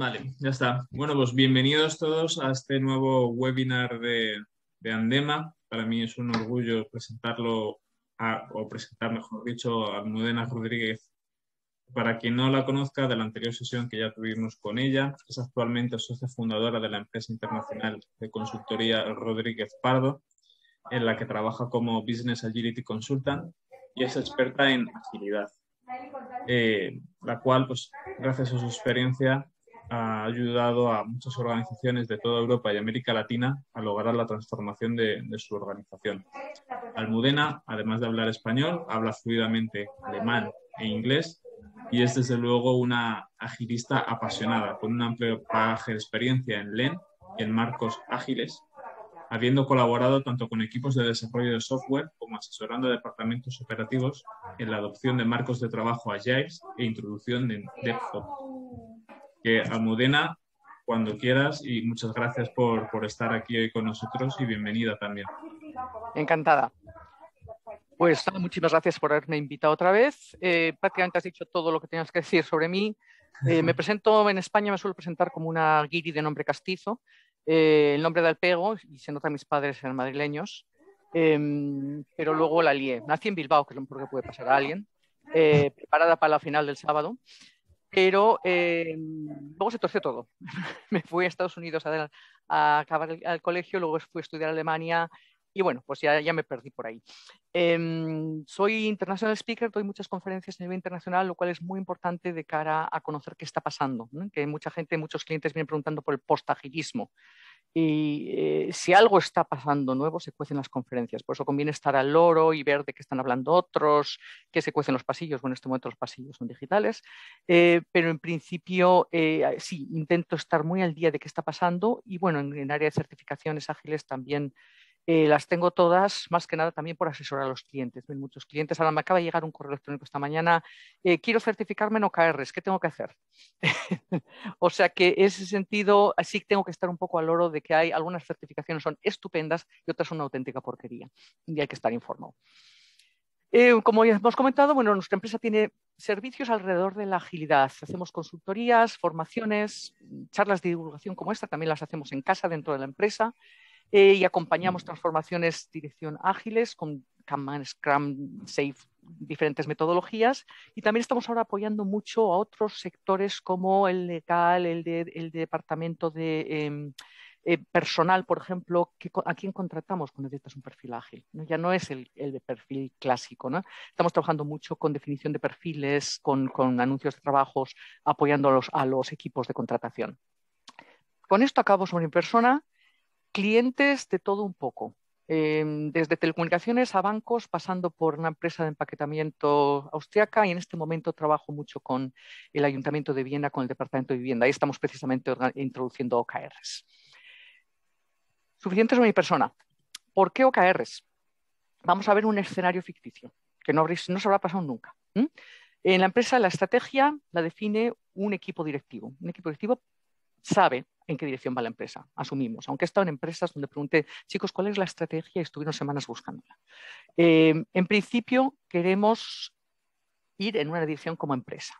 Vale, ya está. Bueno, pues bienvenidos todos a este nuevo webinar de, Andema. Para mí es un orgullo presentarlo, o presentar, mejor dicho, a Mudena Rodríguez. Para quien no la conozca, de la anterior sesión que ya tuvimos con ella, es actualmente socia fundadora de la empresa internacional de consultoría Rodríguez Pardo, en la que trabaja como Business Agility Consultant y es experta en agilidad. Eh, la cual, pues, gracias a su experiencia, ha ayudado a muchas organizaciones de toda Europa y América Latina a lograr la transformación de, su organización. Almudena, además de hablar español, habla fluidamente alemán e inglés y es desde luego una agilista apasionada, con un amplio bagaje de experiencia en LEN y en marcos ágiles, habiendo colaborado tanto con equipos de desarrollo de software como asesorando a departamentos operativos en la adopción de marcos de trabajo agiles e introducción de DevOps que Almudena, cuando quieras, y muchas gracias por, por estar aquí hoy con nosotros y bienvenida también. Encantada. Pues muchísimas gracias por haberme invitado otra vez. Eh, prácticamente has dicho todo lo que tenías que decir sobre mí. Eh, me presento en España, me suelo presentar como una guiri de nombre castizo. Eh, el nombre de Alpego, y se nota mis padres eran madrileños, em, pero luego la lié. Nací en Bilbao, que es lo mejor que puede pasar a alguien, preparada para la final del sábado pero eh, luego se torció todo. me fui a Estados Unidos a, acabar el, al colegio, luego fui a estudiar a Alemania y bueno, pues ya, me perdí por ahí. Em, soy international speaker, doy muchas conferencias a nivel internacional, lo cual es muy importante de cara a conocer qué está pasando, ¿no? que mucha gente, muchos clientes vienen preguntando por el postagilismo. Y eh, si algo está pasando nuevo, se cuecen las conferencias. Por eso conviene estar al loro y ver de qué están hablando otros, qué se cuecen los pasillos. Bueno, en este momento los pasillos son digitales. Eh, pero en principio, eh, sí, intento estar muy al día de qué está pasando. Y bueno, en, en área de certificaciones ágiles también eh, las tengo todas, más que nada también por asesorar a los clientes. muchos clientes, ahora me acaba de llegar un correo electrónico esta mañana, eh, quiero certificarme en OKRs, ¿qué tengo que hacer? o sea que en ese sentido, así tengo que estar un poco al oro de que hay algunas certificaciones son estupendas y otras son una auténtica porquería y hay que estar informado. Eh, como ya hemos comentado, bueno, nuestra empresa tiene servicios alrededor de la agilidad. Hacemos consultorías, formaciones, charlas de divulgación como esta, también las hacemos en casa dentro de la empresa. Eh, y acompañamos mm. transformaciones dirección ágiles con Kanban, Scrum, Safe, diferentes metodologías. Y también estamos ahora apoyando mucho a otros sectores como el legal, el, el departamento de... Em, eh, personal, por ejemplo, a quién contratamos cuando necesitas un perfil ágil. Ya no es el, de perfil clásico. Estamos trabajando mucho con definición de perfiles, con, anuncios de trabajos, apoyando a los, a los, equipos de contratación. Con esto acabo sobre mi persona clientes de todo un poco, em, desde telecomunicaciones a bancos, pasando por una empresa de empaquetamiento austriaca y en este momento trabajo mucho con el Ayuntamiento de Viena, con el Departamento de Vivienda. Ahí estamos precisamente introduciendo OKRs. Suficientes o mi persona. ¿Por qué OKRs? Vamos a ver un escenario ficticio que no, se habrá pasado nunca. En la empresa la estrategia la define un equipo directivo, un equipo directivo sabe en qué dirección va la empresa, asumimos. Aunque he estado en empresas donde pregunté, chicos, ¿cuál es la estrategia? Y estuvieron semanas buscándola. Eh, en principio, queremos ir en una dirección como empresa.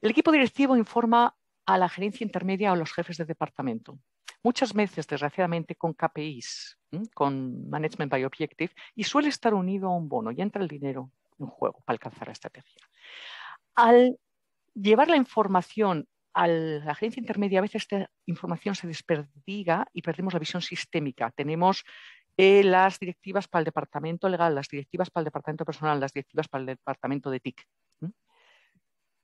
El equipo directivo informa a la gerencia intermedia o a los jefes de departamento. Muchas veces, desgraciadamente, con KPIs, con Management by Objective, y suele estar unido a un bono y entra el dinero en juego para alcanzar la estrategia. Al llevar la información a la agencia intermedia a veces esta información se desperdiga y perdemos la visión sistémica. Tenemos eh, las directivas para el departamento legal, las directivas para el departamento personal, las directivas para el departamento de TIC.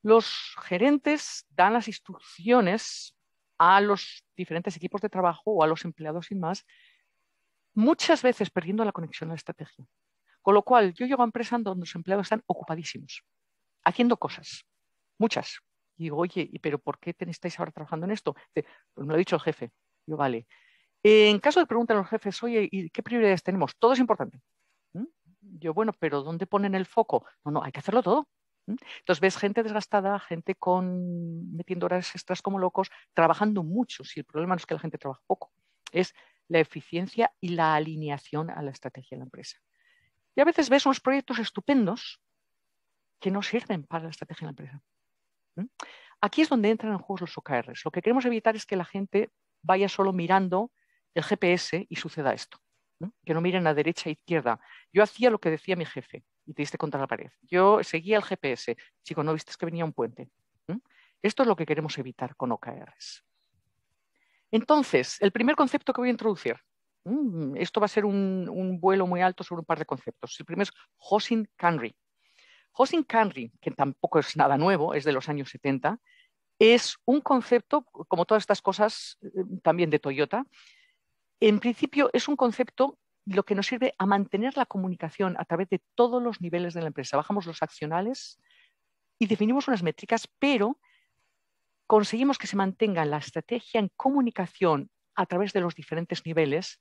Los gerentes dan las instrucciones a los diferentes equipos de trabajo o a los empleados y más, muchas veces perdiendo la conexión a la estrategia. Con lo cual, yo llego a empresas donde los empleados están ocupadísimos, haciendo cosas, muchas, y digo, oye, ¿pero por qué estáis ahora trabajando en esto? pues me lo ha dicho el jefe. Yo, vale. En caso de preguntar a los jefes, oye, ¿y qué prioridades tenemos? Todo es importante. ¿Mm? Yo, bueno, pero ¿dónde ponen el foco? No, no, hay que hacerlo todo. ¿Mm? Entonces ves gente desgastada, gente con metiendo horas extras como locos, trabajando mucho. Si el problema no es que la gente trabaja poco, es la eficiencia y la alineación a la estrategia de la empresa. Y a veces ves unos proyectos estupendos que no sirven para la estrategia de la empresa. Aquí es donde entran en juego los OKRs. Lo que queremos evitar es que la gente vaya solo mirando el GPS y suceda esto. Que no miren a derecha e izquierda. Yo hacía lo que decía mi jefe y te diste contra la pared. Yo seguía el GPS. Chico, no viste que venía un puente. ¿Mm? Esto es lo que queremos evitar con OKRs. Entonces, el primer concepto que voy a introducir. ¿Mm? Esto va a ser un, vuelo muy alto sobre un par de conceptos. El primero es Hosin Canry. Hosting Canry, que tampoco es nada nuevo, es de los años 70, es un concepto, como todas estas cosas eh, también de Toyota, en principio es un concepto lo que nos sirve a mantener la comunicación a través de todos los niveles de la empresa. Bajamos los accionales y definimos unas métricas, pero conseguimos que se mantenga la estrategia en comunicación a través de los diferentes niveles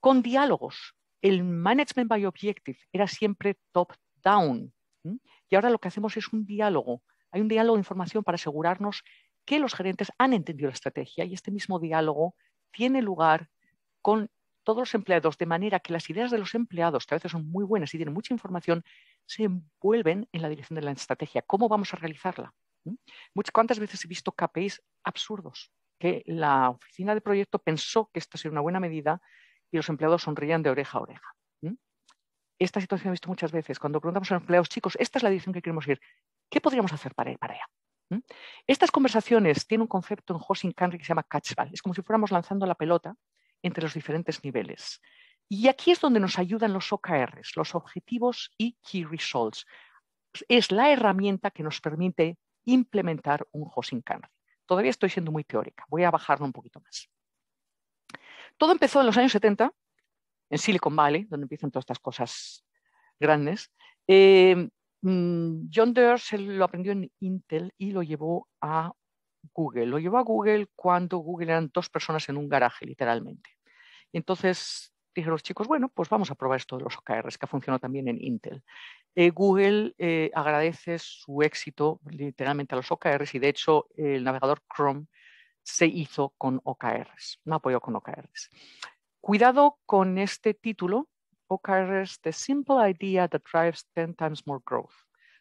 con diálogos. El management by objective era siempre top, down Y ahora lo que hacemos es un diálogo. Hay un diálogo de información para asegurarnos que los gerentes han entendido la estrategia y este mismo diálogo tiene lugar con todos los empleados, de manera que las ideas de los empleados, que a veces son muy buenas y tienen mucha información, se envuelven en la dirección de la estrategia. ¿Cómo vamos a realizarla? ¿Cuántas veces he visto KPIs absurdos? Que la oficina de proyecto pensó que esta sería una buena medida y los empleados sonrían de oreja a oreja esta situación he visto muchas veces, cuando preguntamos a los empleados, chicos, esta es la dirección que queremos ir, ¿qué podríamos hacer para, para allá? Estas conversaciones tienen un concepto en hosting Country que se llama catchball, es como si fuéramos lanzando la pelota entre los diferentes niveles. Y aquí es donde nos ayudan los OKRs, los objetivos y key results. Es la herramienta que nos permite implementar un hosting country. Todavía estoy siendo muy teórica, voy a bajarlo un poquito más. Todo empezó en los años 70 en Silicon Valley, donde empiezan todas estas cosas grandes. Em, mm, John se lo aprendió en Intel y lo llevó a Google. Lo llevó a Google cuando Google eran dos personas en un garaje, literalmente. Entonces dijeron los chicos, bueno, pues vamos a probar esto de los OKRs, que ha funcionado también en Intel. Eh, Google eh, agradece su éxito literalmente a los OKRs y de hecho el navegador Chrome se hizo con OKRs, no apoyó con OKRs. Cuidado con este título, OKRs, The Simple Idea That Drives 10 Times More Growth.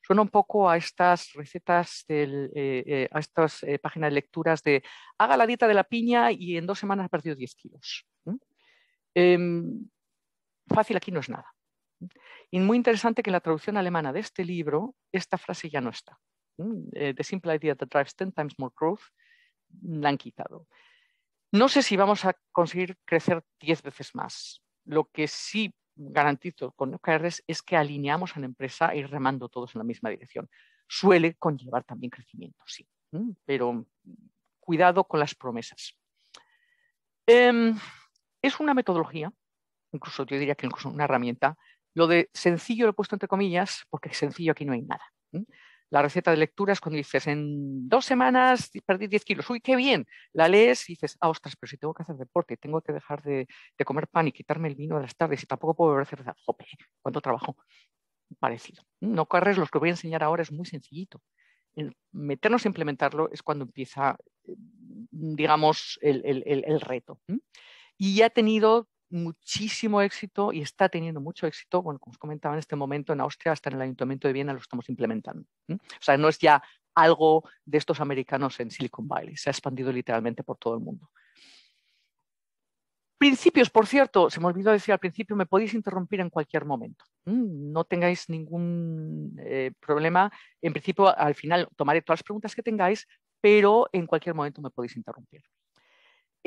Suena un poco a estas recetas, eh, eh, a estas eh, páginas de lecturas de haga la dieta de la piña y en dos semanas ha perdido 10 kilos. Em, fácil aquí no es nada. Y muy interesante que en la traducción alemana de este libro esta frase ya no está. The Simple Idea That Drives Ten Times More Growth la han quitado. No sé si vamos a conseguir crecer 10 veces más. Lo que sí garantizo con OKRs es que alineamos a la empresa y remando todos en la misma dirección. Suele conllevar también crecimiento, sí, mm, pero cuidado con las promesas. Em, es una metodología, incluso yo diría que incluso una herramienta. Lo de sencillo lo he puesto entre comillas porque sencillo aquí no hay nada la receta de lecturas cuando dices, en dos semanas perdí 10 kilos, uy, qué bien, la lees y dices, ah, ostras, pero si tengo que hacer deporte, tengo que dejar de, comer pan y quitarme el vino de las tardes y tampoco puedo beber cerveza, jope, ¿cuánto trabajo? Parecido. No corres, lo que voy a enseñar ahora es muy sencillito. meternos a implementarlo es cuando empieza, mm, digamos, el, el reto. Y ha tenido muchísimo éxito y está teniendo mucho éxito. Bueno, como os comentaba en este momento en Austria, hasta en el Ayuntamiento de Viena lo estamos implementando. O sea, no es ya algo de estos americanos en Silicon Valley, se ha expandido literalmente por todo el mundo. Principios, por cierto, se me olvidó decir al principio, me podéis interrumpir en cualquier momento. No tengáis ningún eh, problema. En principio, al final tomaré todas las preguntas que tengáis, pero en cualquier momento me podéis interrumpir.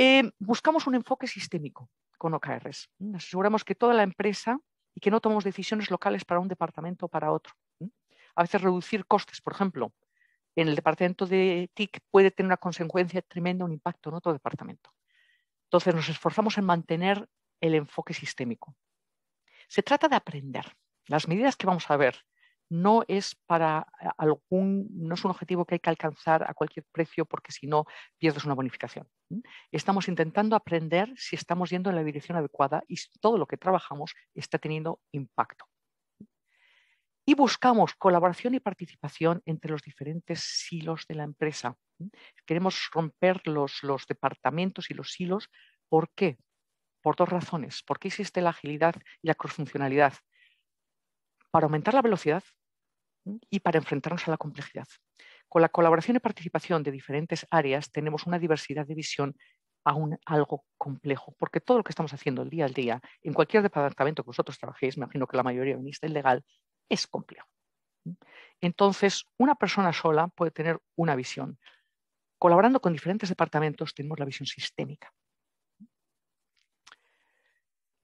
Em, buscamos un enfoque sistémico con OKRs. Aseguramos que toda la empresa y que no tomamos decisiones locales para un departamento o para otro. A veces reducir costes, por ejemplo, en el departamento de TIC puede tener una consecuencia tremenda, un impacto en otro departamento. Entonces nos esforzamos en mantener el enfoque sistémico. Se trata de aprender. Las medidas que vamos a ver no es para eh, algún, no es un objetivo que hay que alcanzar a cualquier precio porque si no pierdes una bonificación. Estamos intentando aprender si estamos yendo en la dirección adecuada y si todo lo que trabajamos está teniendo impacto. Y buscamos colaboración y participación entre los diferentes silos de la empresa. Queremos romper los, departamentos y los silos. ¿Por qué? Por dos razones. ¿Por qué existe la agilidad y la crossfuncionalidad para aumentar la velocidad y para enfrentarnos a la complejidad. Con la colaboración y participación de diferentes áreas tenemos una diversidad de visión a un, algo complejo, porque todo lo que estamos haciendo el día al día, en cualquier departamento que vosotros trabajéis, me imagino que la mayoría venís del legal, es complejo. Entonces, una persona sola puede tener una visión. Colaborando con diferentes departamentos tenemos la visión sistémica.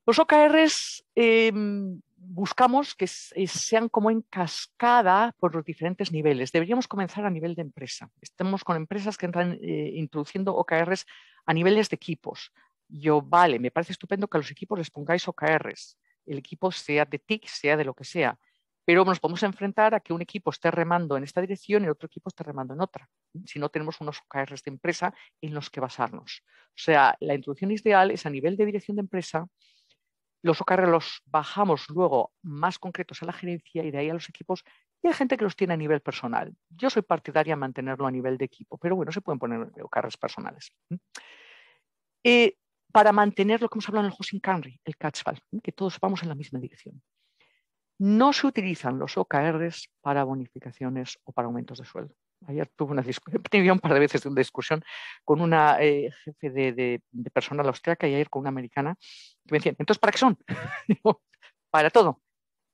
Los OKRs em, buscamos que eh, sean como en cascada por los diferentes niveles. Deberíamos comenzar a nivel de empresa. Estamos con empresas que están eh, introduciendo OKRs a niveles de equipos. Yo, vale, me parece estupendo que a los equipos les pongáis OKRs. El equipo sea de TIC, sea de lo que sea. Pero nos podemos enfrentar a que un equipo esté remando en esta dirección y otro equipo esté remando en otra, si no tenemos unos OKRs de empresa en los que basarnos. O sea, la introducción ideal es a nivel de dirección de empresa, los OKR los bajamos luego más concretos a la gerencia y de ahí a los equipos. Y hay gente que los tiene a nivel personal. Yo soy partidaria de mantenerlo a nivel de equipo, pero bueno, se pueden poner OKRs personales. Eh, para mantener lo que hemos hablado en el Hosting Canry, el catchfall, que todos vamos en la misma dirección. No se utilizan los OKRs para bonificaciones o para aumentos de sueldo ayer tuve una discusión, un par de veces una discusión con una eh, jefe de, de, de, personal austriaca y ayer con una americana que me decían, entonces, ¿para qué son? para todo,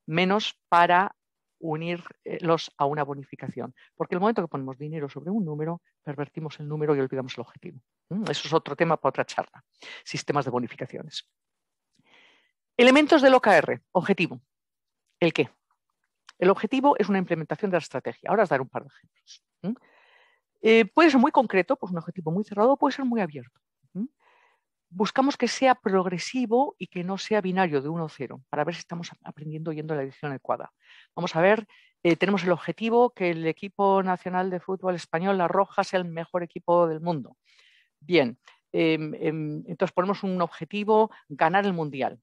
menos para unirlos eh, a una bonificación. Porque el momento que ponemos dinero sobre un número, pervertimos el número y olvidamos el objetivo. Mm, eso es otro tema para otra charla. Sistemas de bonificaciones. Elementos del OKR. Objetivo. ¿El qué? El objetivo es una implementación de la estrategia. Ahora os daré un par de ejemplos. Eh, puede ser muy concreto, pues un objetivo muy cerrado, puede ser muy abierto. Buscamos que sea progresivo y que no sea binario de 1 0, para ver si estamos aprendiendo yendo en la dirección adecuada. Vamos a ver, eh, tenemos el objetivo que el equipo nacional de fútbol español, La Roja, sea el mejor equipo del mundo. Bien, em, em, entonces ponemos un objetivo, ganar el Mundial.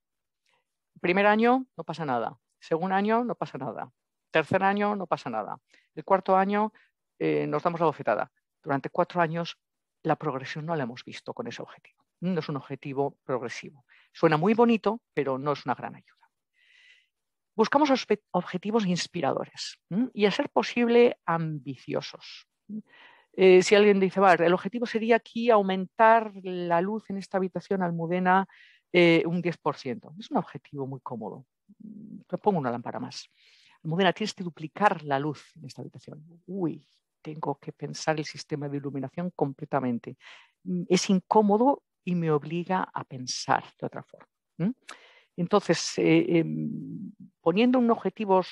Primer año, no pasa nada. Segundo año, no pasa nada. Tercer año, no pasa nada. El cuarto año, eh, nos damos la bofetada. Durante cuatro años la progresión no la hemos visto con ese objetivo. No es un objetivo progresivo. Suena muy bonito, pero no es una gran ayuda. Buscamos objetivos inspiradores y, a ser posible, ambiciosos. Eh, si alguien dice, el objetivo sería aquí aumentar la luz en esta habitación almudena eh, un 10%. Es un objetivo muy cómodo. Te pongo una lámpara más. Almudena, tienes que duplicar la luz en esta habitación. Uy, tengo que pensar el sistema de iluminación completamente. Mm, es incómodo y me obliga a pensar de otra forma. Entonces, eh, em, poniendo unos objetivos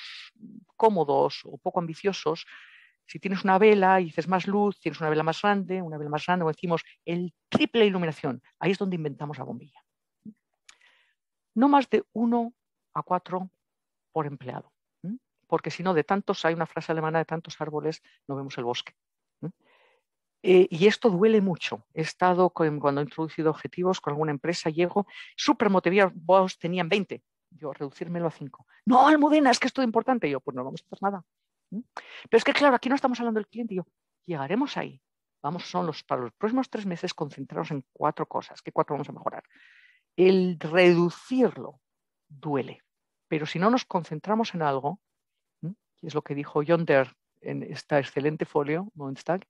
cómodos o poco ambiciosos, si tienes una vela y dices más luz, tienes una vela más grande, una vela más grande, o decimos el triple iluminación, ahí es donde inventamos la bombilla. No más de uno a cuatro por empleado porque si no, de tantos, hay una frase alemana, de tantos árboles no vemos el bosque. Eh, y esto duele mucho. He estado, cuando he introducido objetivos con alguna empresa, llego, súper motivado, vos tenían 20, yo reducírmelo a 5. No, Almudena, es que esto es importante. Yo, pues no vamos a hacer nada. Pero es que, claro, aquí no estamos hablando del cliente. Yo, llegaremos ahí. Vamos, son los, para los próximos tres meses concentrarnos en cuatro cosas. ¿Qué cuatro vamos a mejorar? El reducirlo duele. Pero si no nos concentramos en algo, es lo que dijo Yonder en esta excelente folio, Mondstadt,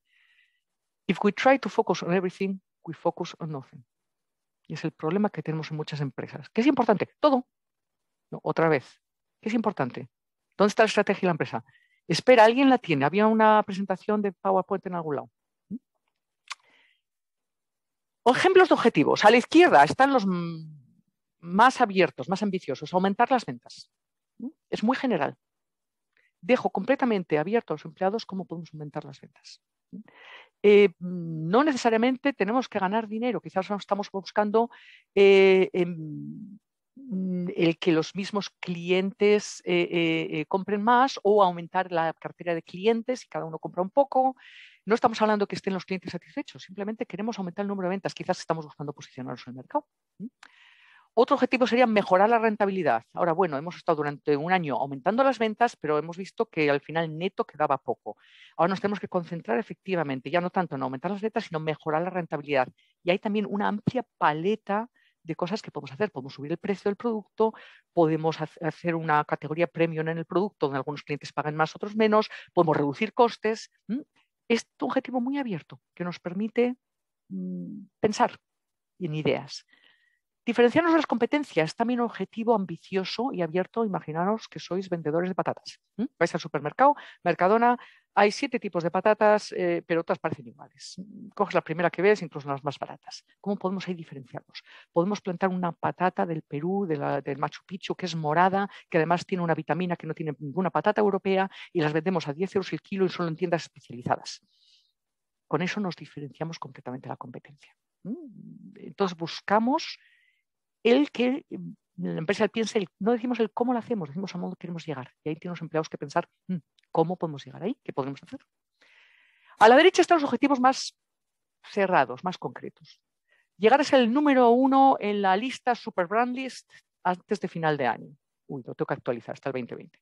if we try to focus on everything, we focus on nothing. Y es el problema que tenemos en muchas empresas. ¿Qué es importante? Todo. otra vez. ¿Qué es importante? ¿Dónde está la estrategia de la empresa? Espera, alguien la tiene. Había una presentación de PowerPoint en algún lado. ¿Mm? ejemplos de objetivos. A la izquierda están los más abiertos, más ambiciosos. Aumentar las ventas. ¿Mm? Es muy general dejo completamente abierto a los empleados cómo podemos aumentar las ventas. no eh, mm, necesariamente tenemos que ganar dinero, quizás estamos buscando eh, em, mm, el que los mismos clientes eh, compren más o aumentar la cartera de clientes y cada uno compra un poco. No estamos hablando que estén los clientes satisfechos, simplemente queremos aumentar el número de ventas, quizás estamos buscando posicionarnos en el mercado. Otro objetivo sería mejorar la rentabilidad. Ahora, bueno, hemos estado durante un año aumentando las ventas, pero hemos visto que al final neto quedaba poco. Ahora nos tenemos que concentrar efectivamente, ya no tanto en aumentar las ventas, sino mejorar la rentabilidad. Y hay también una amplia paleta de cosas que podemos hacer. Podemos subir el precio del producto, podemos hacer una categoría premium en el producto, donde algunos clientes pagan más, otros menos, podemos reducir costes. Es un objetivo muy abierto que nos permite mm, pensar en ideas. Diferenciarnos de las competencias, también un objetivo ambicioso y abierto. Imaginaros que sois vendedores de patatas. Vais al supermercado, Mercadona, hay siete tipos de patatas, eh, pero otras parecen iguales. Coges la primera que ves, incluso las más baratas. ¿Cómo podemos ahí diferenciarnos? Podemos plantar una patata del Perú, del Machu Picchu, que es morada, que además tiene una vitamina que no tiene ninguna patata europea, y las vendemos a 10 euros el kilo y solo en tiendas especializadas. Con eso nos diferenciamos completamente de la competencia. Entonces buscamos el que mm, la empresa piensa no decimos el cómo lo hacemos, decimos a que queremos llegar. Y ahí tienen los empleados que pensar mm, cómo podemos llegar ahí, qué podemos hacer. A la derecha están los objetivos más cerrados, más concretos. Llegar es el número uno en la lista Super Brand List antes de final de año. Uy, lo tengo que actualizar hasta el 2020.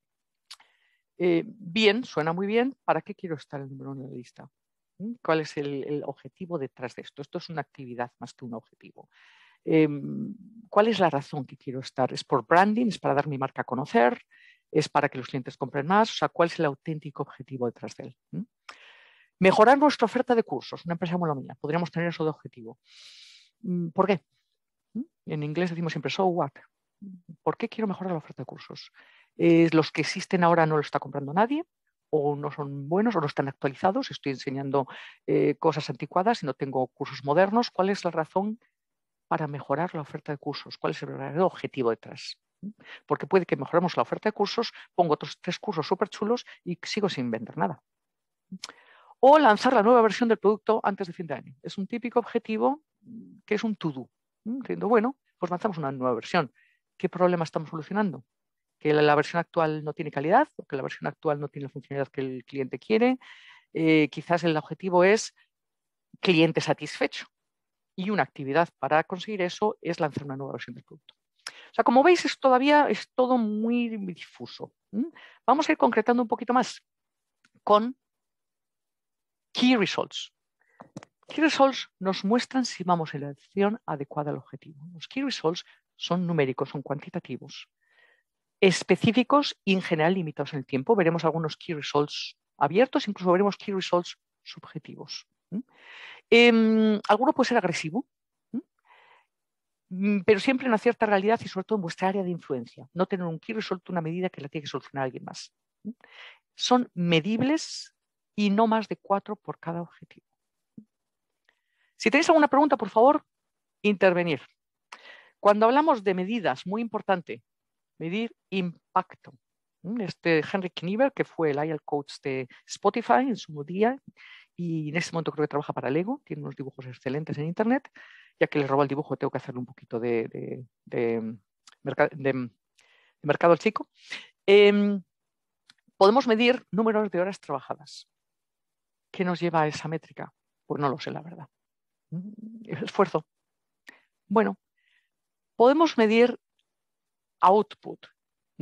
Eh, bien, suena muy bien. ¿Para qué quiero estar el número uno en la lista? ¿Mm? ¿Cuál es el objetivo detrás de esto? Esto es una actividad más que un objetivo. Em, ¿cuál es la razón que quiero estar? ¿Es por branding? ¿Es para dar mi marca a conocer? ¿Es para que los clientes compren más? O sea, ¿cuál es el auténtico objetivo detrás de él? ¿Mm? Mejorar nuestra oferta de cursos, una empresa como la mía, podríamos tener eso de objetivo. Mm, ¿Por qué? ¿Mm? En inglés decimos siempre, so what? ¿Por qué quiero mejorar la oferta de cursos? Es ¿Los que existen ahora no lo está comprando nadie? o no son buenos o no están actualizados, estoy enseñando eh, cosas anticuadas y no tengo cursos modernos, ¿cuál es la razón para mejorar la oferta de cursos? ¿Cuál es el verdadero objetivo detrás? ¿Mm? Porque puede que mejoremos la oferta de cursos, pongo otros tres cursos súper chulos y sigo sin vender nada. O lanzar la nueva versión del producto antes de fin de año. Es un típico objetivo mm, que es un to-do. ¿Mm? bueno, pues lanzamos una nueva versión. ¿Qué problema estamos solucionando? ¿Que la, versión actual no tiene calidad? que la versión actual no tiene la funcionalidad que el cliente quiere? Eh, quizás el objetivo es cliente satisfecho y una actividad para conseguir eso es lanzar una nueva versión del producto. O sea, como veis, es todavía es todo muy difuso. Vamos a ir concretando un poquito más con Key Results. Key Results nos muestran si vamos en la dirección adecuada al objetivo. Los Key Results son numéricos, son cuantitativos, específicos y en general limitados en el tiempo. Veremos algunos Key Results abiertos, incluso veremos Key Results subjetivos. ¿Mm? Em, alguno puede ser agresivo, ¿Mm? Mm, pero siempre en una cierta realidad y sobre todo en vuestra área de influencia. No tener un y resuelto una medida que la tiene que solucionar alguien más. Son medibles y no más de cuatro por cada objetivo. Si tenéis alguna pregunta, por favor, intervenir. Cuando hablamos de medidas, muy importante, medir impacto. Este Henry Kniever, que fue el IELTS coach de Spotify en su día, y en este momento creo que trabaja para Lego, tiene unos dibujos excelentes en Internet, ya que le robo el dibujo, tengo que hacerle un poquito de, mm, mm, mercado al chico. Em, podemos medir números de horas trabajadas. ¿Qué nos lleva a esa métrica? Pues no lo sé, la verdad. Mm, el esfuerzo. Bueno, podemos medir output,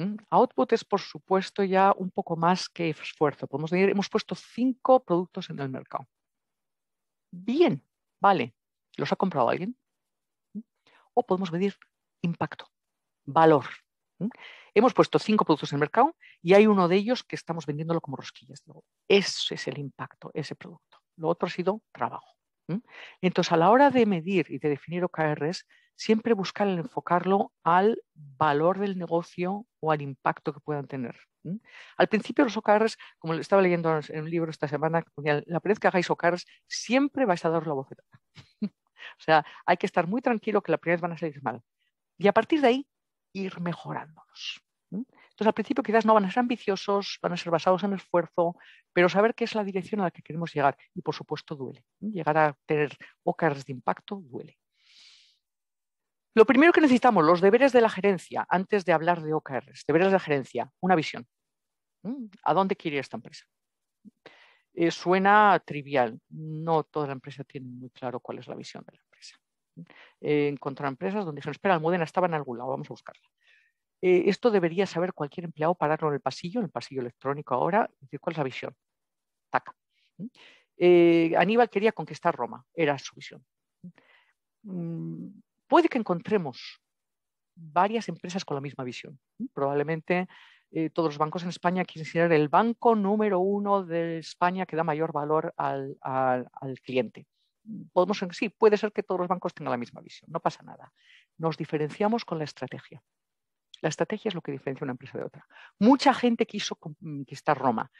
Mm, output es, por supuesto, ya un poco más que esfuerzo. Podemos decir, hemos puesto cinco productos en el mercado. Bien, vale, ¿los ha comprado alguien? Mm. O podemos medir impacto, valor. Mm. Hemos puesto cinco productos en el mercado y hay uno de ellos que estamos vendiéndolo como rosquillas. Ese es el impacto, ese producto. Lo otro ha sido trabajo. Entonces, a la hora de medir y de definir OKRs, siempre buscar enfocarlo al valor del negocio o al impacto que puedan tener. Al principio los OKRs, como estaba leyendo en un libro esta semana, la primera vez que hagáis OKRs siempre vais a daros la bofetada. o sea, hay que estar muy tranquilo que la primera vez van a salir mal. Y a partir de ahí, ir mejorándonos. Entonces, al principio quizás no van a ser ambiciosos, van a ser basados en esfuerzo, pero saber qué es la dirección a la que queremos llegar. Y, por supuesto, duele. Llegar a tener OKRs de impacto duele. Lo primero que necesitamos, los deberes de la gerencia, antes de hablar de OKRs, deberes de la gerencia, una visión. Mm, ¿A dónde quiere ir esta empresa? Eh, suena trivial. No toda la empresa tiene muy claro cuál es la visión de la empresa. Eh, encontrar empresas donde dijeron, espera, Modena estaba en algún lado, vamos a buscarla. Eh, esto debería saber cualquier empleado, pararlo en el pasillo, en el pasillo electrónico ahora, y decir cuál es la visión. Taca. Mm. Aníbal quería conquistar Roma, era su visión. Mm, Puede que encontremos varias empresas con la misma visión. Probablemente eh, todos los bancos en España quieren ser el banco número uno de España que da mayor valor al, cliente. Podemos, sí, puede ser que todos los bancos tengan la misma visión, no pasa nada. Nos diferenciamos con la estrategia. La estrategia es lo que diferencia una empresa de otra. Mucha gente quiso mm, conquistar Roma,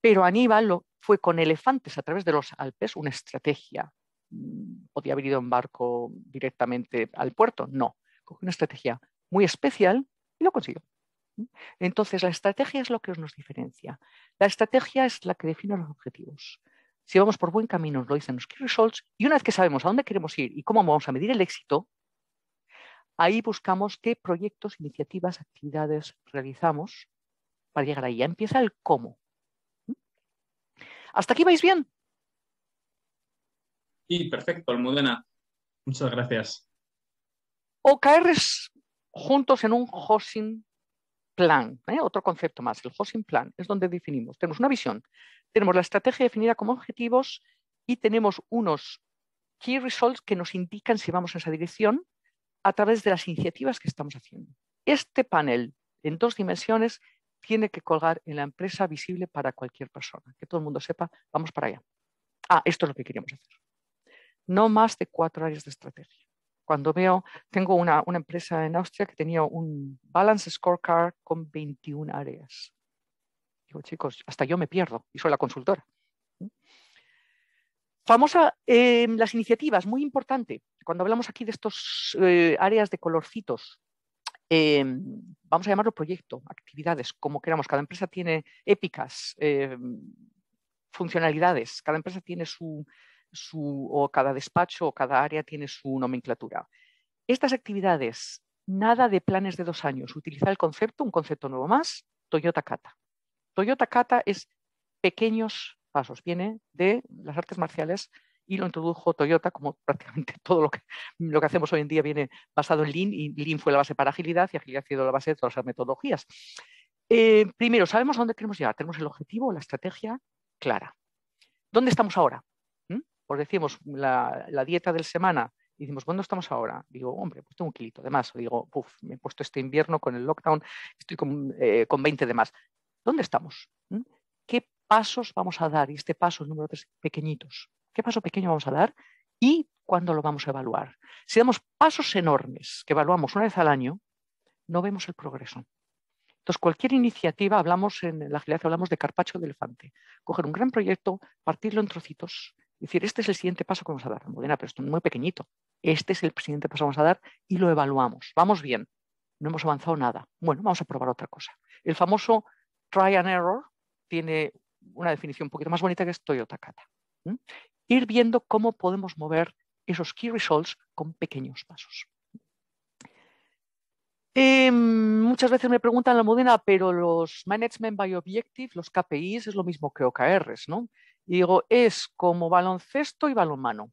pero Aníbal fue con elefantes a través de los Alpes, una estrategia mm, podía haber ido en barco directamente al puerto. No, cogió una estrategia muy especial y lo consigo. Entonces, la estrategia es lo que nos diferencia. La estrategia es la que define los objetivos. Si vamos por buen camino, lo dicen los key results, y una vez que sabemos a dónde queremos ir y cómo vamos a medir el éxito, ahí buscamos qué proyectos, iniciativas, actividades realizamos para llegar ahí. Ya empieza el cómo. ¿Hasta aquí vais bien? Sí, perfecto, Almudena. Muchas gracias. O caer juntos en un hosting plan, ¿eh? otro concepto más, el hosting plan, es donde definimos. Tenemos una visión, tenemos la estrategia definida como objetivos y tenemos unos key results que nos indican si vamos en esa dirección a través de las iniciativas que estamos haciendo. Este panel en dos dimensiones tiene que colgar en la empresa visible para cualquier persona, que todo el mundo sepa, vamos para allá. Ah, esto es lo que queríamos hacer no más de cuatro áreas de estrategia. Cuando veo, tengo una, empresa en Austria que tenía un balance scorecard con 21 áreas. Digo, chicos, hasta yo me pierdo y soy la consultora. Famosa, em, las iniciativas, muy importante. Cuando hablamos aquí de estas eh, áreas de colorcitos, em, vamos a llamarlo proyecto, actividades, como queramos. Cada empresa tiene épicas em, funcionalidades, cada empresa tiene su, su, o cada despacho o cada área tiene su nomenclatura. Estas actividades, nada de planes de dos años, utilizar el concepto, un concepto nuevo más, Toyota Kata. Toyota Kata es pequeños pasos, viene de las artes marciales y lo introdujo Toyota, como prácticamente todo lo que, hacemos hoy en día viene basado en Lean, y Lean fue la base para agilidad y agilidad ha sido la base de todas las metodologías. Eh, primero, sabemos a dónde queremos llegar, tenemos el objetivo, la estrategia clara. ¿Dónde estamos ahora? por decimos la, dieta del semana y decimos, ¿cuándo estamos ahora? Digo, hombre, pues tengo un kilito de más. O digo, me he puesto este invierno con el lockdown, estoy con, 20 eh, de más. ¿Dónde estamos? ¿Mm? ¿Qué pasos vamos a dar? Y este paso, el número tres, pequeñitos. ¿Qué paso pequeño vamos a dar? ¿Y cuándo lo vamos a evaluar? Si damos pasos enormes que evaluamos una vez al año, no vemos el progreso. Entonces, cualquier iniciativa, hablamos en la agilidad, hablamos de carpacho de elefante. Coger un gran proyecto, partirlo en trocitos es decir, este es el siguiente paso que vamos a dar. Modena, ah, pero esto es muy pequeñito. Este es el siguiente paso que vamos a dar y lo evaluamos. Vamos bien. No hemos avanzado nada. Bueno, vamos a probar otra cosa. El famoso try and error tiene una definición un poquito más bonita que es Toyota Kata. Ir viendo cómo podemos mover esos key results con pequeños pasos. Em, muchas veces me preguntan la Modena, pero los Management by Objective, los KPIs, es lo mismo que OKRs, ¿no? Y digo, es como baloncesto y balonmano.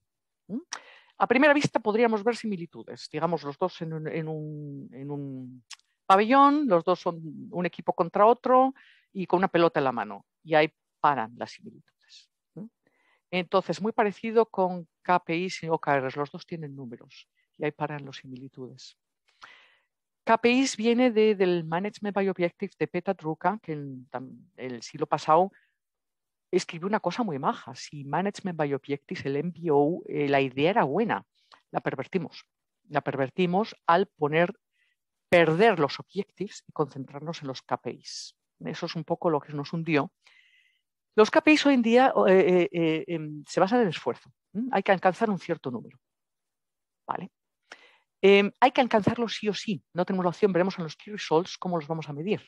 A primera vista podríamos ver similitudes, digamos, los dos en un, pabellón, los dos son un equipo contra otro y con una pelota en la mano. Y ahí paran las similitudes. Entonces, muy parecido con KPIs y OKRs, los dos tienen números y ahí paran las similitudes. KPIs viene del Management by Objective de Peta Drucker, que en, el siglo pasado escribió una cosa muy maja. Si Management by Objectives, el MBO, eh, la idea era buena, la pervertimos. La pervertimos al poner, perder los objectives y concentrarnos en los KPIs. Eso es un poco lo que nos hundió. Los KPIs hoy en día eh, eh, em, se basan en el esfuerzo. Hay que alcanzar un cierto número. ¿Vale? Em, hay que alcanzarlo sí o sí. No tenemos la opción. Veremos en los key results cómo los vamos a medir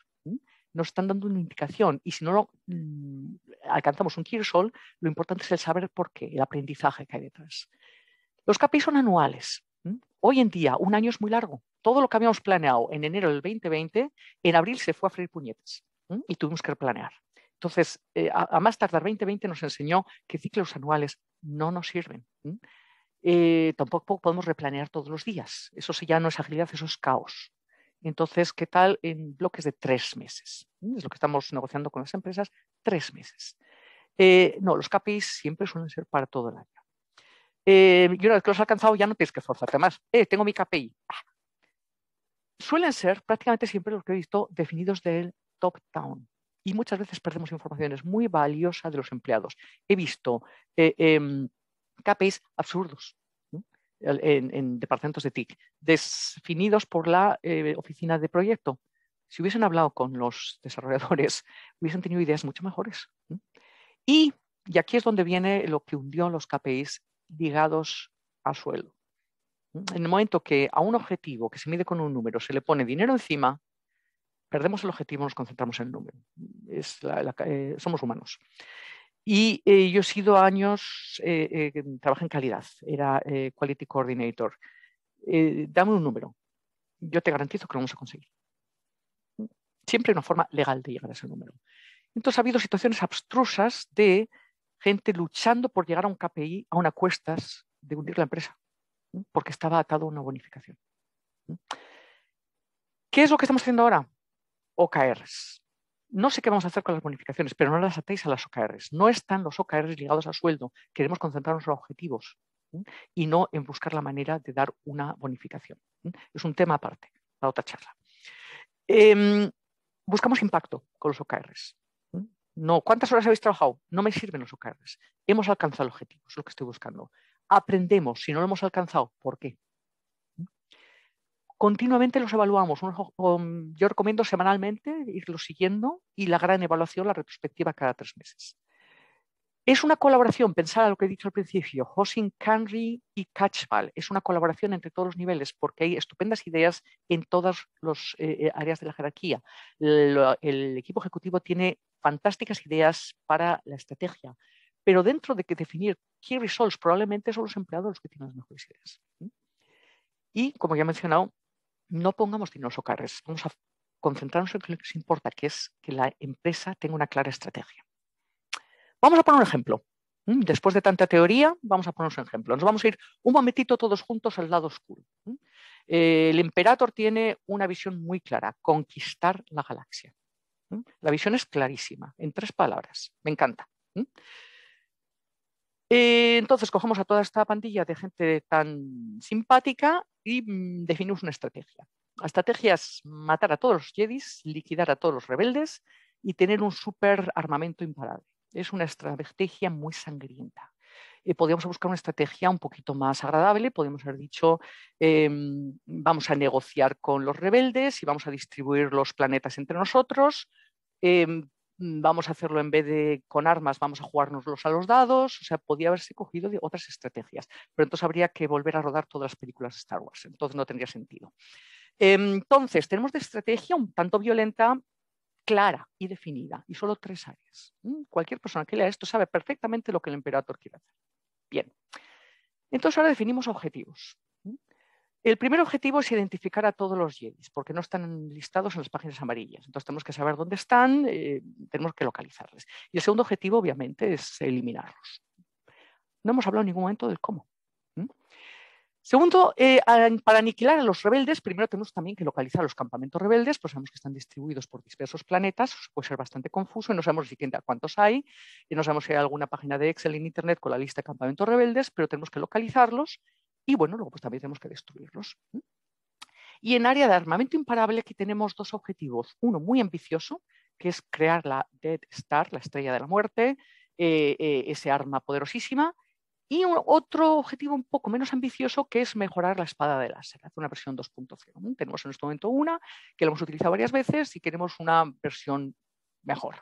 nos están dando una indicación y si no mm, alcanzamos un sol, lo importante es el saber por qué, el aprendizaje que hay detrás. Los KPIs son anuales. Hoy en día, un año es muy largo. Todo lo que habíamos planeado en enero del 2020, en abril se fue a freír puñetes y tuvimos que replanear. Entonces, eh, a, más tardar 2020 nos enseñó que ciclos anuales no nos sirven. Eh, tampoco podemos replanear todos los días. Eso ya no es agilidad, eso es caos. Entonces, ¿qué tal en bloques de tres meses? Mm, es lo que estamos negociando con las empresas, tres meses. Eh, no, los KPIs siempre suelen ser para todo el año. Eh, y una vez que los has alcanzado, ya no tienes que esforzarte más. Eh, tengo mi KPI. Ah. Suelen ser prácticamente siempre los que he visto definidos del top-down. Y muchas veces perdemos es muy valiosa de los empleados. He visto eh, em, KPIs absurdos en, departamentos de TIC, definidos por la eh, oficina de proyecto. Si hubiesen hablado con los desarrolladores, hubiesen tenido ideas mucho mejores. Y, y aquí es donde viene lo que hundió los KPIs ligados al suelo. En el momento que a un objetivo que se mide con un número se le pone dinero encima, perdemos el objetivo, y nos concentramos en el número. Es eh, somos humanos. Y eh, yo he sido años, eh, eh, trabajé en calidad, era Quality Coordinator. dame un número, yo te garantizo que lo vamos a conseguir. Siempre hay una forma legal de llegar a ese número. Entonces ha habido situaciones abstrusas de gente luchando por llegar a un KPI, a una cuestas de hundir la empresa, porque estaba atado a una bonificación. ¿Qué es lo que estamos haciendo ahora? OKRs no sé qué vamos a hacer con las bonificaciones, pero no las atéis a las OKRs. No están los OKRs ligados al sueldo. Queremos concentrarnos en objetivos y no en buscar la manera de dar una bonificación. Es un tema aparte, la otra charla. Em, buscamos impacto con los OKRs. No, ¿cuántas horas habéis trabajado? No me sirven los OKRs. Hemos alcanzado objetivos, objetivo, es lo que estoy buscando. Aprendemos, si no lo hemos alcanzado, ¿por qué? continuamente los evaluamos. Mm, yo recomiendo semanalmente irlos siguiendo y la gran evaluación, la retrospectiva, cada tres meses. Es una colaboración, pensad lo que he dicho al principio, Hosing Canry y Catchval. Es una colaboración entre todos los niveles porque hay estupendas ideas en todas las eh, eh, áreas de la jerarquía. El, equipo ejecutivo tiene fantásticas ideas para la estrategia, pero dentro de que definir key results probablemente son los empleados los que tienen las mejores ideas. Y como ya he mencionado, no pongamos dinero vamos a concentrarnos en lo que nos importa, que es que la empresa tenga una clara estrategia. Vamos a poner un ejemplo. Mm, después de tanta teoría, vamos a poner un ejemplo. Nos vamos a ir un momentito todos juntos al lado oscuro. Eh, el emperador tiene una visión muy clara, conquistar la galaxia. La visión es clarísima, en tres palabras. Me encanta. Eh, entonces cogemos a toda esta pandilla de gente tan simpática y mm, definimos una estrategia. La estrategia es matar a todos los jedis, liquidar a todos los rebeldes y tener un super armamento imparable. Es una estrategia muy sangrienta. Eh, podríamos buscar una estrategia un poquito más agradable, podemos haber dicho, em, vamos a negociar con los rebeldes y vamos a distribuir los planetas entre nosotros, em, Mm, vamos a hacerlo en vez de con armas, vamos a jugárnoslos a los dados, o sea, podía haberse cogido de otras estrategias, pero entonces habría que volver a rodar todas las películas de Star Wars, entonces no tendría sentido. Entonces, tenemos de estrategia un tanto violenta, clara y definida, y solo tres áreas. Mm, cualquier persona que lea esto sabe perfectamente lo que el emperador quiere hacer. Bien, entonces ahora definimos objetivos. El primer objetivo es identificar a todos los jedi, porque no están listados en las páginas amarillas. Entonces tenemos que saber dónde están, eh, tenemos que localizarles. Y el segundo objetivo, obviamente, es eliminarlos. No hemos hablado en ningún momento del cómo. Segundo, eh, para aniquilar a los rebeldes, primero tenemos también que localizar los campamentos rebeldes, pues sabemos que están distribuidos por dispersos planetas, puede ser bastante confuso, y no sabemos siquiera cuántos hay, y no sabemos si hay alguna página de Excel en Internet con la lista de campamentos rebeldes, pero tenemos que localizarlos y bueno, luego pues también tenemos que destruirlos. Y en área de armamento imparable aquí tenemos dos objetivos. Uno muy ambicioso, que es crear la Dead Star, la estrella de la muerte, eh, eh, ese arma poderosísima. Y otro objetivo un poco menos ambicioso, que es mejorar la espada de láser, hacer una versión 2.0. Tenemos en este momento una, que la hemos utilizado varias veces y queremos una versión mejor.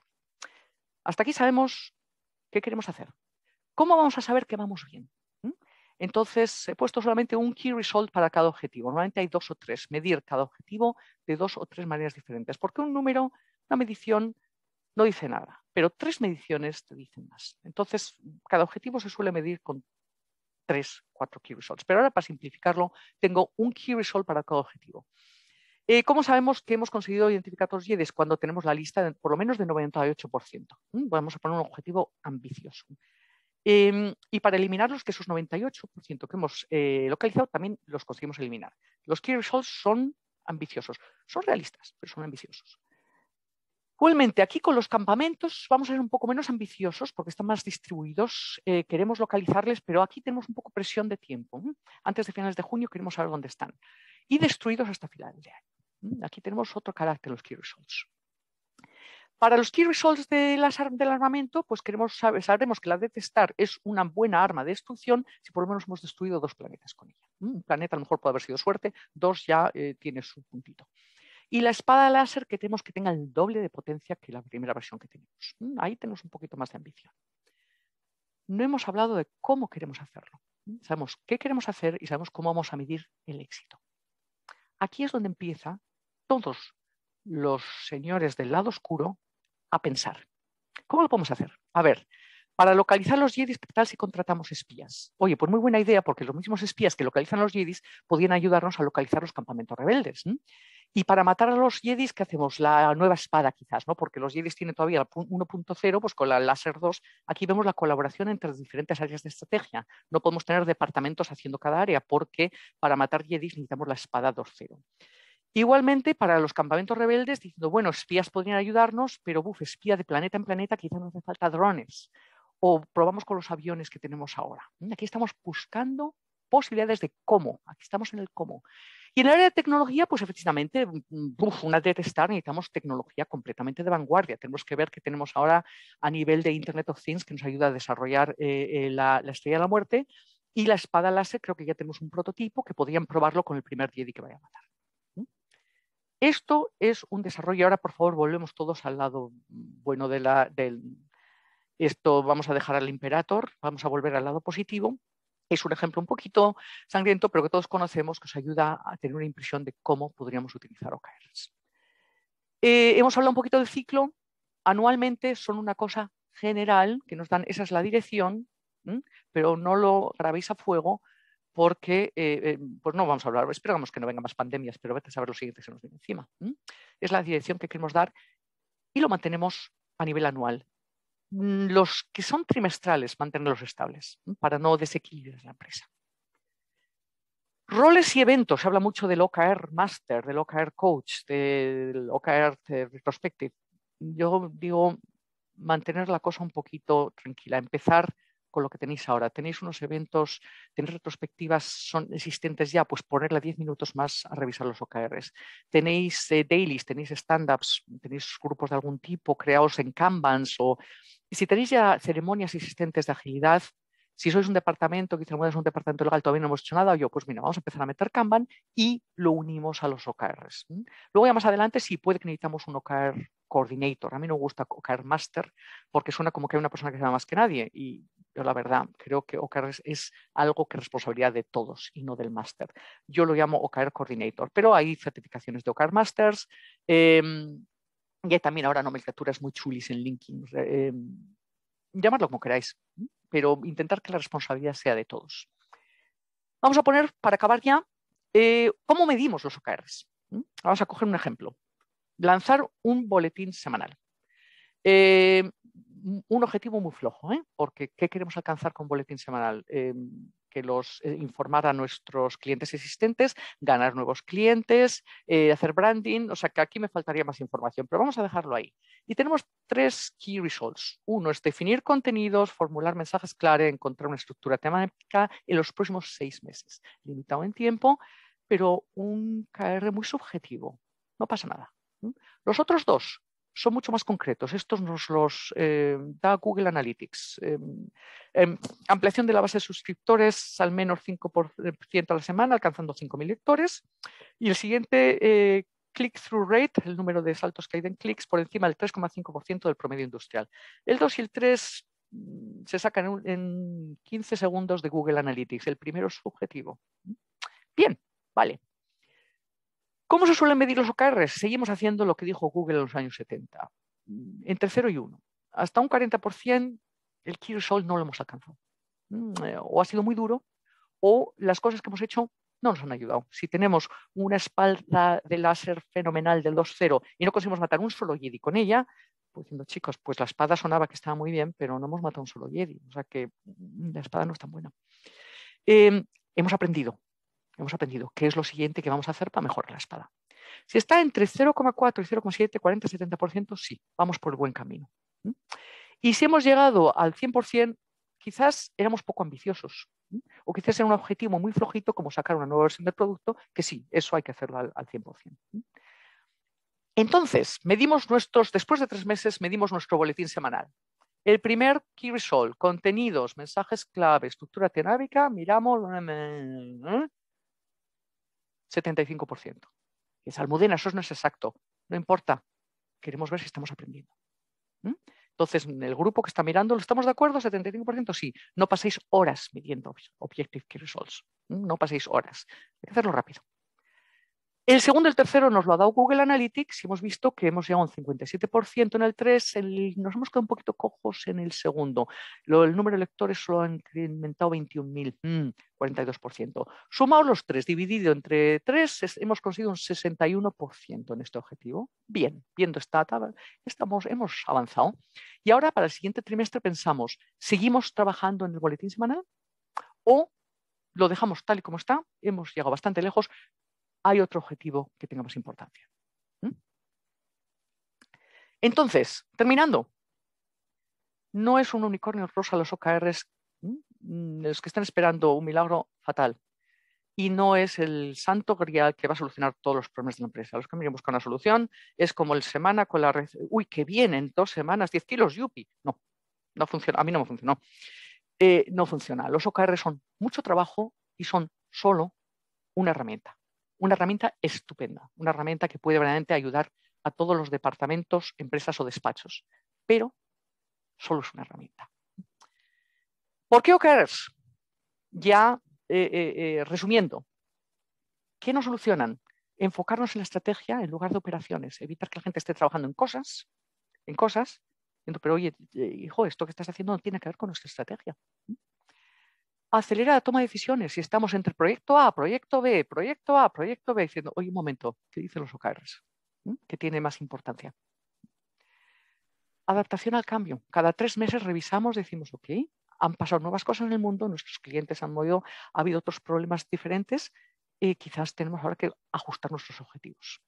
Hasta aquí sabemos qué queremos hacer. ¿Cómo vamos a saber que vamos bien? Entonces, he puesto solamente un key result para cada objetivo. Normalmente hay dos o tres. Medir cada objetivo de dos o tres maneras diferentes. Porque un número, una medición, no dice nada. Pero tres mediciones te dicen más. Entonces, cada objetivo se suele medir con tres, cuatro key results. Pero ahora, para simplificarlo, tengo un key result para cada objetivo. Eh, ¿Cómo sabemos que hemos conseguido identificar todos los YEDES? Cuando tenemos la lista por lo menos de 98%. Mm, vamos a poner un objetivo ambicioso. Em, y para eliminarlos, que esos 98% que hemos eh, localizado también los conseguimos eliminar. Los key results son ambiciosos, son realistas, pero son ambiciosos. Igualmente, aquí con los campamentos vamos a ser un poco menos ambiciosos porque están más distribuidos, eh, queremos localizarles, pero aquí tenemos un poco presión de tiempo. Antes de finales de junio queremos saber dónde están. Y destruidos hasta final de año. Aquí tenemos otro carácter los key results. Para los key results del armamento, pues queremos sabremos que la Star es una buena arma de destrucción si por lo menos hemos destruido dos planetas con ella. Un planeta a lo mejor puede haber sido suerte, dos ya eh, tiene su puntito. Y la espada láser que tenemos que tenga el doble de potencia que la primera versión que tenemos. Mm, ahí tenemos un poquito más de ambición. No hemos hablado de cómo queremos hacerlo. Mm, sabemos qué queremos hacer y sabemos cómo vamos a medir el éxito. Aquí es donde empieza todos los señores del lado oscuro a pensar. ¿Cómo lo podemos hacer? A ver, para localizar los Yedis, ¿qué tal si contratamos espías? Oye, pues muy buena idea, porque los mismos espías que localizan los Yedis podrían ayudarnos a localizar los campamentos rebeldes. Y para matar a los Yedis, ¿qué hacemos? La nueva espada, quizás, ¿no? Porque los Yedis tienen todavía 1.0, pues con la Láser 2, aquí vemos la colaboración entre las diferentes áreas de estrategia. No podemos tener departamentos haciendo cada área, porque para matar Yedis necesitamos la espada 2.0. Igualmente, para los campamentos rebeldes, diciendo, bueno, espías podrían ayudarnos, pero buf, espía de planeta en planeta, quizá nos hace falta drones. O probamos con los aviones que tenemos ahora. Mm, aquí estamos buscando posibilidades de cómo. Aquí estamos en el cómo. Y en el área de tecnología, pues efectivamente, mm, mm, uf, una necesitamos tecnología completamente de vanguardia. Tenemos que ver que tenemos ahora a nivel de Internet of Things que nos ayuda a desarrollar eh, eh, la, la estrella de la muerte. Y la espada láser, creo que ya tenemos un prototipo que podrían probarlo con el primer Jedi que vaya a matar. Esto es un desarrollo. Ahora, por favor, volvemos todos al lado mm, bueno de la, del... Esto vamos a dejar al imperator, vamos a volver al lado positivo. Es un ejemplo un poquito sangriento, pero que todos conocemos, que os ayuda a tener una impresión de cómo podríamos utilizar OKRs. Eh, hemos hablado un poquito del ciclo. Anualmente son una cosa general que nos dan, esa es la dirección, pero no lo grabéis a fuego porque, eh, eh, pues no vamos a hablar, esperamos que no vengan más pandemias, pero vete a saber lo siguiente que se nos viene encima. Es la dirección que queremos dar y lo mantenemos a nivel anual. Mm, los que son trimestrales, mantenerlos estables para no desequilibrar la empresa. Roles y eventos. Se habla mucho del OKR Master, del OKR Coach, del OKR Retrospective. Yo digo mantener la cosa un poquito tranquila, empezar con lo que tenéis ahora. Tenéis unos eventos, tenéis retrospectivas, son existentes ya, pues ponerle 10 minutos más a revisar los OKRs. Tenéis eh, dailies, tenéis stand-ups, tenéis grupos de algún tipo creados en Kanbans o si tenéis ya ceremonias existentes de agilidad, si sois un departamento, que dice, es un departamento legal, todavía no hemos hecho nada, yo, pues mira, vamos a empezar a meter Kanban y lo unimos a los OKRs. Luego ya más adelante, si puede que necesitamos un OKR coordinator. A mí no me gusta OKR master porque suena como que hay una persona que sabe más que nadie y yo la verdad creo que OKR es, algo que es responsabilidad de todos y no del master. Yo lo llamo OKR coordinator, pero hay certificaciones de OKR masters. Em, y también ahora nomenclaturas muy chulis en LinkedIn. Em, llamadlo como queráis pero intentar que la responsabilidad sea de todos. Vamos a poner, para acabar ya, eh, cómo medimos los OKRs. ¿Mm? Vamos a coger un ejemplo. Lanzar un boletín semanal. Eh, un objetivo muy flojo, ¿eh? porque ¿qué queremos alcanzar con boletín semanal? Eh, que los eh, informar a nuestros clientes existentes, ganar nuevos clientes, eh, hacer branding, o sea que aquí me faltaría más información, pero vamos a dejarlo ahí. Y tenemos tres key results. Uno es definir contenidos, formular mensajes claros, encontrar una estructura temática en los próximos seis meses, limitado en tiempo, pero un KR muy subjetivo. No pasa nada. Los otros dos, son mucho más concretos. Estos nos los eh, da Google Analytics. Em, em, ampliación de la base de suscriptores al menos 5% a la semana, alcanzando 5.000 lectores. Y el siguiente, eh, click-through rate, el número de saltos que hay en clics, por encima del 3,5% del promedio industrial. El 2 y el 3 mm, se sacan en, en 15 segundos de Google Analytics. El primero es subjetivo. Bien, vale. ¿Cómo se suelen medir los OKRs? Seguimos haciendo lo que dijo Google en los años 70, entre 0 y 1. Hasta un 40% el kill no lo hemos alcanzado. Mm, o ha sido muy duro, o las cosas que hemos hecho no nos han ayudado. Si tenemos una espalda de láser fenomenal del 2-0 y no conseguimos matar un solo Jedi con ella, pues diciendo, chicos, pues la espada sonaba que estaba muy bien, pero no hemos matado un solo Jedi. O sea que mm, la espada no es tan buena. Em, hemos aprendido, hemos aprendido qué es lo siguiente que vamos a hacer para mejorar la espada. Si está entre 0,4 y 0,7, 40, 70%, sí, vamos por el buen camino. Y si hemos llegado al 100%, quizás éramos poco ambiciosos. O quizás era un objetivo muy flojito como sacar una nueva versión del producto, que sí, eso hay que hacerlo al, 100%. Entonces, medimos nuestros, después de tres meses, medimos nuestro boletín semanal. El primer key Resolve. contenidos, mensajes clave, estructura temática. miramos, 75%. Y es Almudena, eso no es exacto. No importa. Queremos ver si estamos aprendiendo. ¿Mm? Entonces, en el grupo que está mirando, ¿lo estamos de acuerdo? ¿75%? Sí. No paséis horas midiendo Objective Key Results. ¿Mm? No paséis horas. Hay que hacerlo rápido. El segundo y el tercero nos lo ha dado Google Analytics y hemos visto que hemos llegado a un 57% en el 3, nos hemos quedado un poquito cojos en el segundo. el número de lectores solo ha incrementado 21.000, 42%. Sumados los tres, dividido entre tres, hemos conseguido un 61% en este objetivo. Bien, viendo esta tabla, estamos, hemos avanzado. Y ahora para el siguiente trimestre pensamos, ¿seguimos trabajando en el boletín semanal? ¿O lo dejamos tal y como está, hemos llegado bastante lejos, hay otro objetivo que tenga más importancia. Entonces, terminando, no es un unicornio rosa los OKRs, mm, los que están esperando un milagro fatal. Y no es el santo grial que va a solucionar todos los problemas de la empresa. Los que miren buscar una solución es como el semana con la red. Uy, que vienen dos semanas, 10 kilos, yupi. No, no funciona. A mí no me funcionó. Eh, no funciona. Los OKRs son mucho trabajo y son solo una herramienta una herramienta estupenda, una herramienta que puede verdaderamente ayudar a todos los departamentos, empresas o despachos, pero solo es una herramienta. ¿Por qué OKRs? Ya eh, eh, eh, resumiendo, ¿qué nos solucionan? Enfocarnos en la estrategia en lugar de operaciones, evitar que la gente esté trabajando en cosas, en cosas, pero oye, hijo, esto que estás haciendo no tiene que ver con nuestra estrategia acelera la toma de decisiones. Si estamos entre proyecto A, proyecto B, proyecto A, proyecto B, diciendo, oye, un momento, ¿qué dicen los OKRs? ¿Mm? ¿Qué tiene más importancia? Adaptación al cambio. Cada tres meses revisamos, decimos, ok, han pasado nuevas cosas en el mundo, nuestros clientes han movido, ha habido otros problemas diferentes, y eh, quizás tenemos ahora que ajustar nuestros objetivos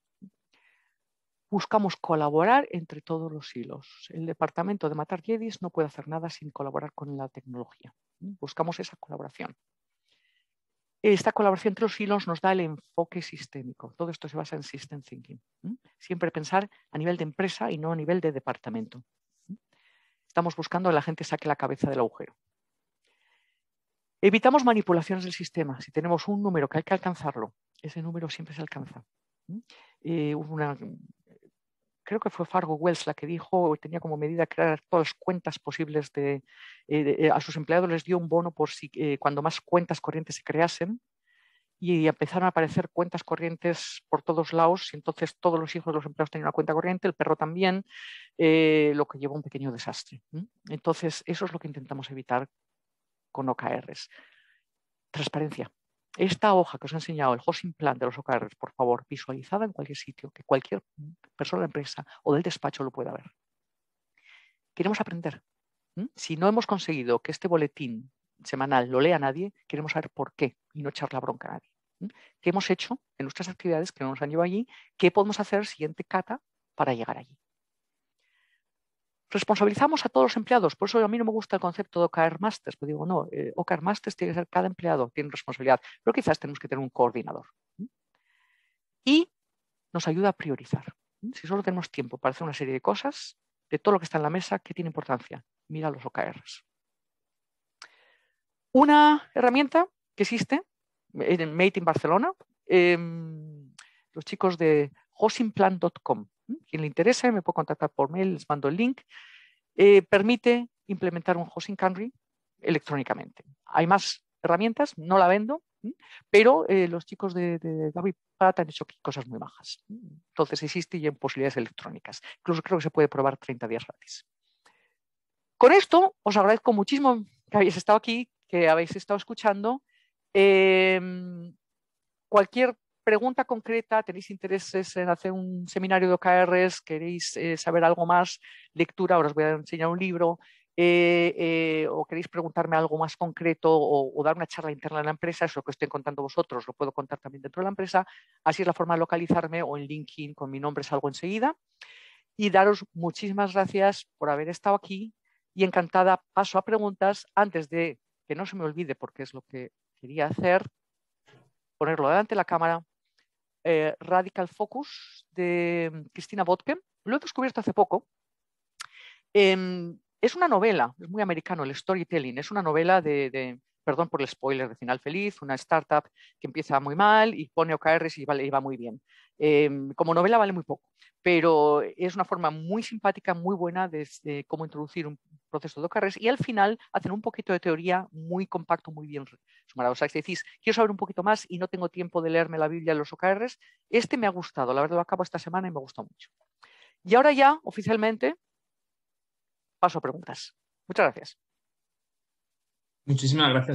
buscamos colaborar entre todos los hilos. El departamento de Matar Jedis no puede hacer nada sin colaborar con la tecnología buscamos esa colaboración. Esta colaboración entre los hilos nos da el enfoque sistémico. Todo esto se basa en system thinking. Siempre pensar a nivel de empresa y no a nivel de departamento. Estamos buscando que la gente saque la cabeza del agujero. Evitamos manipulaciones del sistema. Si tenemos un número que hay que alcanzarlo, ese número siempre se alcanza. Eh, una creo que fue Fargo Wells la que dijo, tenía como medida crear todas las cuentas posibles de, eh, eh, a sus empleados les dio un bono por si eh, cuando más cuentas corrientes se creasen y empezaron a aparecer cuentas corrientes por todos lados y entonces todos los hijos de los empleados tenían una cuenta corriente, el perro también, lo que llevó a un pequeño desastre. Entonces, eso es lo que intentamos evitar con OKRs. Transparencia. Esta hoja que os he enseñado, el hosting plan de los OKRs, por favor, visualizada en cualquier sitio, que cualquier persona de la empresa o del despacho lo pueda ver. Queremos aprender. Si no hemos conseguido que este boletín semanal lo lea nadie, queremos saber por qué y no echar la bronca a nadie. ¿Qué hemos hecho en nuestras actividades que no nos han llevado allí? ¿Qué podemos hacer siguiente cata para llegar allí? responsabilizamos a todos los empleados. Por eso a mí no me gusta el concepto de OKR Masters, porque digo, no, eh, OKR Masters tiene que ser cada empleado, tiene responsabilidad, pero quizás tenemos que tener un coordinador. Y nos ayuda a priorizar. Si solo tenemos tiempo para hacer una serie de cosas, de todo lo que está en la mesa, ¿qué tiene importancia? Mira los OKRs. Una herramienta que existe en Made in Barcelona, em, los chicos de josimplan.com. Quien le interese me puede contactar por mail, les mando el link. Eh, permite implementar un hosting country electrónicamente. Hay más herramientas, no la vendo, pero eh, los chicos de, de Pat han hecho cosas muy bajas. Entonces existe y en posibilidades electrónicas. Incluso creo que se puede probar 30 días gratis. Con esto os agradezco muchísimo que habéis estado aquí, que habéis estado escuchando. Em, cualquier pregunta concreta, tenéis intereses en hacer un seminario de OKRs, queréis eh, saber algo más, lectura, ahora os voy a enseñar un libro, eh, eh, o queréis preguntarme algo más concreto o, dar una charla interna en la empresa, eso que estoy contando vosotros, lo puedo contar también dentro de la empresa. Así es la forma de localizarme o en LinkedIn con mi nombre salgo enseguida. Y daros muchísimas gracias por haber estado aquí y encantada paso a preguntas antes de que no se me olvide, porque es lo que quería hacer, ponerlo delante de la cámara. Eh, Radical Focus de mm, Cristina Botke. Lo he descubierto hace poco. Em, es una novela, es muy americano el storytelling, es una novela de, perdón por el spoiler de final feliz, una startup que empieza muy mal y pone OKRs y y va muy bien. Em, como novela vale muy poco, pero es una forma muy simpática, muy buena de, cómo introducir un proceso de OKRs y al final hacen un poquito de teoría muy compacto, muy bien sumarado. O sea, si decís, quiero saber un poquito más y no tengo tiempo de leerme la Biblia de los OKRs, este me ha gustado, la verdad lo acabo esta semana y me gustó mucho. Y ahora ya, oficialmente, paso a preguntas. Muchas gracias. Muchísimas gracias.